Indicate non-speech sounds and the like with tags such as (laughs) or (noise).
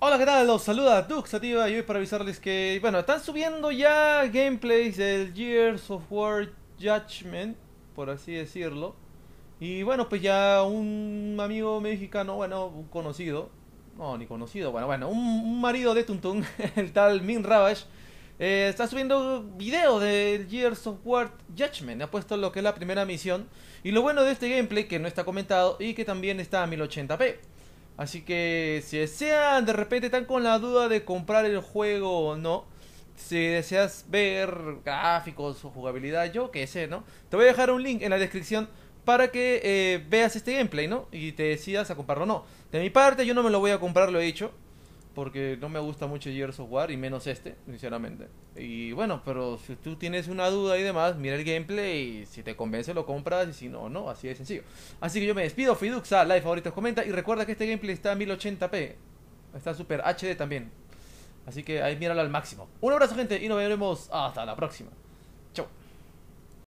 Hola, ¿qué tal? Los saluda Duxativa y hoy para avisarles que, bueno, están subiendo ya gameplays del Gears of War Judgment, por así decirlo. Y bueno, pues ya un amigo mexicano, bueno, un conocido, no, ni conocido, bueno, bueno, un, marido de Tuntun, (laughs) el tal Min Ravage, eh, está subiendo video del Gears of War Judgment. Ha puesto lo que es la primera misión. Y lo bueno de este gameplay, que no está comentado y que también está a 1080p. Así que si desean de repente están con la duda de comprar el juego o no, si deseas ver gráficos o jugabilidad, yo que sé, ¿no? Te voy a dejar un link en la descripción para que eh, veas este gameplay, ¿no? Y te decidas a comprarlo o no. De mi parte yo no me lo voy a comprar, lo he dicho porque no me gusta mucho Gears War. y menos este, sinceramente. Y bueno, pero si tú tienes una duda y demás, mira el gameplay y si te convence lo compras y si no, no, así de sencillo. Así que yo me despido, Fiduxa, like, favoritos, comenta y recuerda que este gameplay está a 1080p, está super HD también. Así que ahí míralo al máximo. Un abrazo gente y nos veremos hasta la próxima. Chau.